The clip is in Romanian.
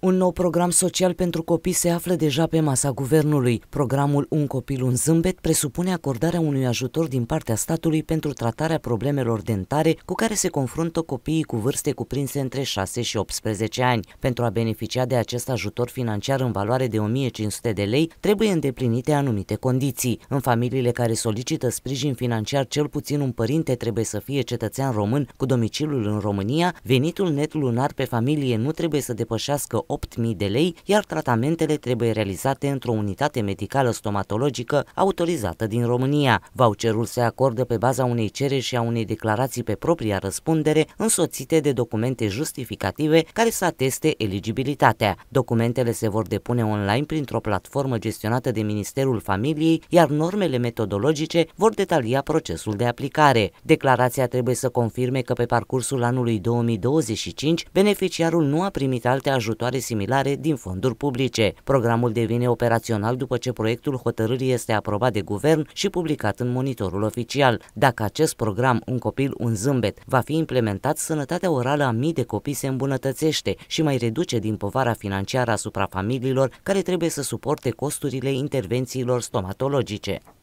Un nou program social pentru copii se află deja pe masa guvernului. Programul Un copil, un zâmbet presupune acordarea unui ajutor din partea statului pentru tratarea problemelor dentare cu care se confruntă copiii cu vârste cuprinse între 6 și 18 ani. Pentru a beneficia de acest ajutor financiar în valoare de 1500 de lei, trebuie îndeplinite anumite condiții. În familiile care solicită sprijin financiar, cel puțin un părinte trebuie să fie cetățean român cu domiciliul în România, venitul net lunar pe familie nu trebuie să depășească 8.000 de lei, iar tratamentele trebuie realizate într-o unitate medicală stomatologică autorizată din România. Voucherul se acordă pe baza unei cereri și a unei declarații pe propria răspundere, însoțite de documente justificative care să ateste eligibilitatea. Documentele se vor depune online printr-o platformă gestionată de Ministerul Familiei, iar normele metodologice vor detalia procesul de aplicare. Declarația trebuie să confirme că pe parcursul anului 2025 beneficiarul nu a primit alte ajutoare finanțare similare din fonduri publice. Programul devine operațional după ce proiectul hotărârii este aprobat de guvern și publicat în monitorul oficial. Dacă acest program Un copil, un zâmbet va fi implementat, sănătatea orală a mii de copii se îmbunătățește și mai reduce din povara financiară asupra familiilor care trebuie să suporte costurile intervențiilor stomatologice.